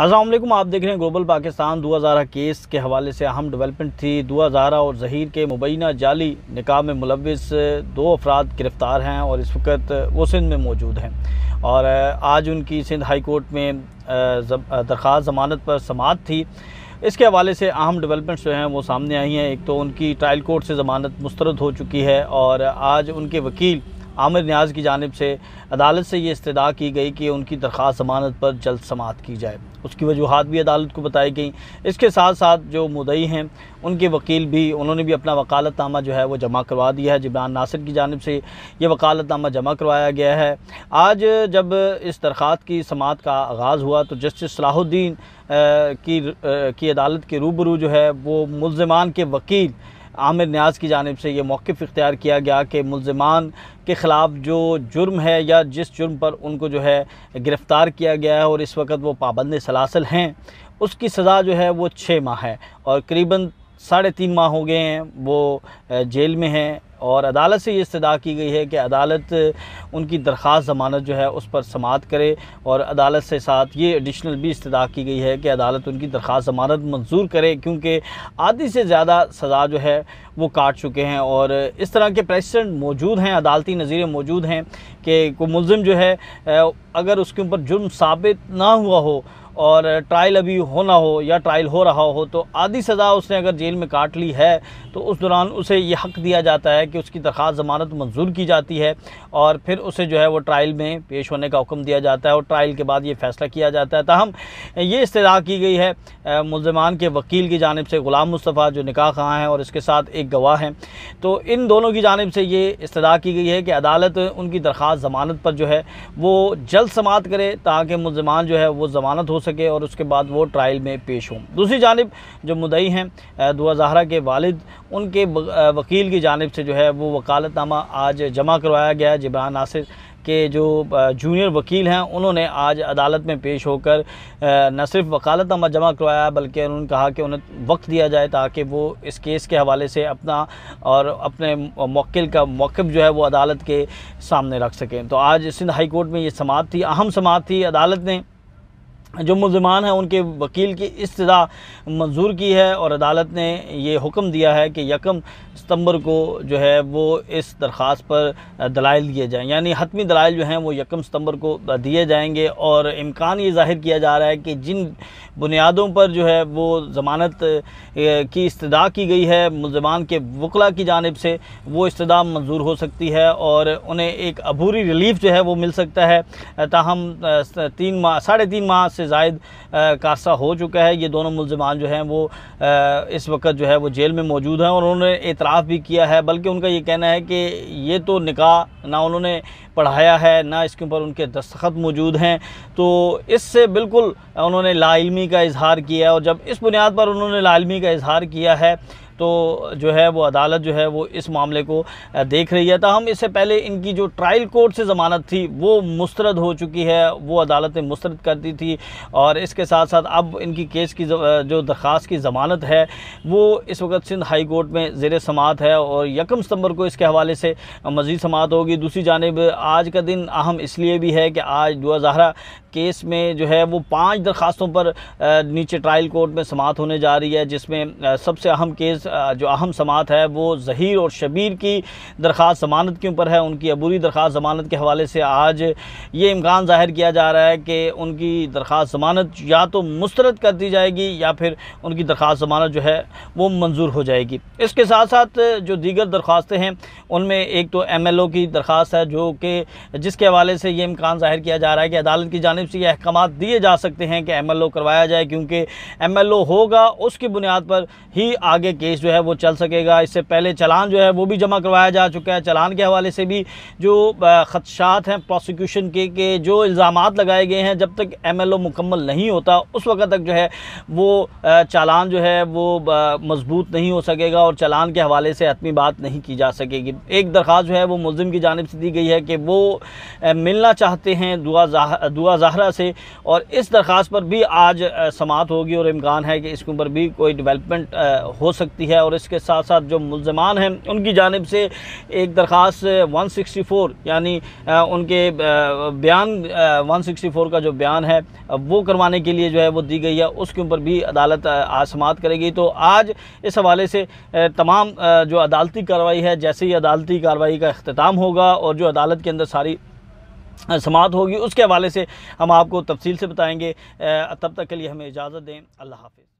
असलम आप देख रहे हैं ग्लोबल पाकिस्तान 2000 केस के हवाले से अहम डेवलपमेंट थी 2000 और जहीर के मुबैना जाली निकाह में मुलविस दो अफराद गिरफ़्तार हैं और इस वक्त वो सिंध में मौजूद हैं और आज उनकी सिंध हाई कोर्ट में दरख्वास जमानत पर समात थी इसके हवाले से अहम डेवलपमेंट्स जो हैं वो सामने आई हैं एक तो उनकी ट्रायल कोर्ट से ज़मानत मुस्रद हो चुकी है और आज उनके वकील आमिर न्याज की जानब से अदालत से ये इस्तः की गई कि उनकी दरख्वास जमानत पर जल्द समात की जाए उसकी वजूहत भी अदालत को बताई गई इसके साथ साथ जो मुदई हैं उनके वकील भी उन्होंने भी अपना वकालतनामा जो है वो जमा करवा दिया है जिमरान नासिर की जानब से ये वकालतनामा जमा करवाया गया है आज जब इस दरख्वात की समात का आगाज़ हुआ तो जस्टिस सलाहुद्दीन की की अदालत के रूबरू जो है वो मुलजमान के वकील आमिर न्याज की जानब से ये मौक़ इख्तियार किया गया कि मुलजमान के ख़िलाफ़ जो जुर्म है या जिस जुर्म पर उनको जो है गिरफ़्तार किया गया है और इस वक्त वो पाबंद सलासल हैं उसकी सज़ा जो है वो छः माह है और करीब साढ़े तीन माह हो गए हैं वो जेल में हैं और अदालत से ये इस्तदा की गई है कि अदालत उनकी दरख्वास्त ज़मानत जो है उस पर समात करे और अदालत से साथ ये एडिशनल भी इस्तदा की गई है कि अदालत उनकी दरख्वास्त ज़मानत मंजूर करे क्योंकि आधी से ज़्यादा सज़ा जो है वो काट चुके हैं और इस तरह के प्रेसिडेंट मौजूद हैं अदालती नज़ीरें मौजूद हैं कि को मुलम जो है अगर उसके ऊपर जुर्म साबित ना हुआ हो और ट्रायल अभी होना हो या ट्रायल हो रहा हो तो आधी सज़ा उसने अगर जेल में काट ली है तो उस दौरान उसे यह हक़ दिया जाता है कि उसकी दरख्वास्त ज़मानत मंजूर की जाती है और फिर उसे जो है वो ट्रायल में पेश होने का हुक्म दिया जाता है और ट्रायल के बाद ये फ़ैसला किया जाता है तहम ये इस्तः की गई है मुलजमान के वकील की जानब से ग़ुलाम मुस्तफ़ा जो निकाह खां हैं और इसके साथ एक गवाह हैं तो इन दोनों की जानब से ये इस्तः की गई है कि अदालत उनकी दरख्वास्त ज़मानत पर जो है वो जल्द समात करे ताकि मुलजमान जो है वो ज़मानत हो सके और उसके बाद वो ट्रायल में पेश हों दूसरी जानब जो मुदई हैं दुआ जहरा के वालिद उनके वकील की जानब से जो है वो वकालतनामा आज जमा करवाया गया जबरान नासिर के जो जूनियर वकील हैं उन्होंने आज अदालत में पेश होकर न सिर्फ वकालतनामा जमा करवाया बल्कि उन्होंने कहा कि उन्हें वक्त दिया जाए ताकि वो इस केस के हवाले से अपना और अपने मौकिल का मौक़ जो है वो अदालत के सामने रख सकें तो आज सिंध हाई कोर्ट में ये समात थी अहम समात थी अदालत ने जो मुलजमान हैं उनके वकील की इस्तः मंजूर की है और अदालत ने ये हुक्म दिया है कि यकम सितंबर को जो है वो इस दरख्वास्त पर दलाइल दिए जाएँ यानी हतमी दलाइल जो हैं वो यकम सितंबर को दिए जाएंगे और इम्कान ये ज़ाहिर किया जा रहा है कि जिन बुनियादों पर जो है वो ज़मानत की इस्तः की गई है मुलजमान के वकला की जानब से वो इसदा मंजूर हो सकती है और उन्हें एक अबूरी रिलीफ जो है वो मिल सकता है ताहम तीन माह साढ़े तीन माह से से जायद कासा हो चुका है ये दोनों मुलजमान जो हैं वो इस वक्त जो है वो जेल में मौजूद हैं और उन्होंने एतराफ़ भी किया है बल्कि उनका ये कहना है कि ये तो निकाह ना उन्होंने पढ़ाया है ना इसके ऊपर उनके दस्तखत मौजूद हैं तो इससे बिल्कुल उन्होंने लाइमी का इजहार किया है और जब इस बुनियाद पर उन्होंने लाइमी का इजहार किया है तो जो है वो अदालत जो है वो इस मामले को देख रही है हम इससे पहले इनकी जो ट्रायल कोर्ट से ज़मानत थी वो मुस्रद हो चुकी है वो अदालत ने मुस्रद कर दी थी और इसके साथ साथ अब इनकी केस की जो दरख्वास्त की ज़मानत है वो इस वक्त सिंध हाई कोर्ट में जेर समात है और यकम सितंबर को इसके हवाले से मज़ीद समात होगी दूसरी जानब आज का दिन अहम इसलिए भी है कि आज दुआ जहरा केस में जो है वो पाँच दरख्वास्तों पर नीचे ट्रायल कोर्ट में समात होने जा रही है जिसमें सबसे अहम केस जो अहम समात है वो जहीर और शबीर की दरख्वास्त जमानत के ऊपर है उनकी अबूरी दरख्वास्त जमानत के हवाले से आज ये इम्कान ज़ाहिर किया जा रहा है कि उनकी दरख्वास्त जमानत या तो मुस्रद कर दी जाएगी या फिर उनकी दरख्वास्त जमानत जो है वो मंजूर हो जाएगी इसके साथ साथ जो दीगर दरख्वास्तें हैं उनमें एक तो एम एल ओ की दरख्वास्त है जो कि जिसके हवाले से ये इम्कान ज़ाहिर किया जा रहा है कि अदालत की जानब से ये अहकाम दिए जा सकते हैं कि एम एल ओ करवाया जाए क्योंकि एम एल ओ होगा उसकी बुनियाद पर ही आगे केस जो है वो चल सकेगा इससे पहले चलान जो है वो भी जमा करवाया जा चुका है चलान के हवाले से भी जो खदशात हैं प्रोसिक्यूशन के के जो इल्ज़ाम लगाए गए हैं जब तक एम एल ओ मुकम्मल नहीं होता उस वक्त तक जो है वो चालान जो है वो मजबूत नहीं हो सकेगा और चालान के हवाले से हतमी बात नहीं की जा सकेगी एक दरख्वास्त जो है वो मुलिम की जानब से दी गई है कि वो मिलना चाहते हैं दुआ जाह, दुआ जहरा से और इस दरख्वास्त पर भी आज समात होगी और इम्कान है कि इसके ऊपर भी कोई डिवेलपमेंट हो सकती जाती है और इसके साथ साथ जो मुलजमान हैं उनकी जानब से एक सिक्सटी 164 यानी उनके बयान 164 का जो बयान है वो करवाने के लिए जो है वो दी गई है उसके ऊपर भी अदालत आसमात करेगी तो आज इस हवाले से तमाम जो अदालती कार्रवाई है जैसे ही अदालती कार्रवाई का अख्ताम होगा और जो अदालत के अंदर सारी समात होगी उसके हवाले से हम आपको तफसील से बताएंगे तब तक के लिए हमें इजाज़त दें अल्लाह हाफिज़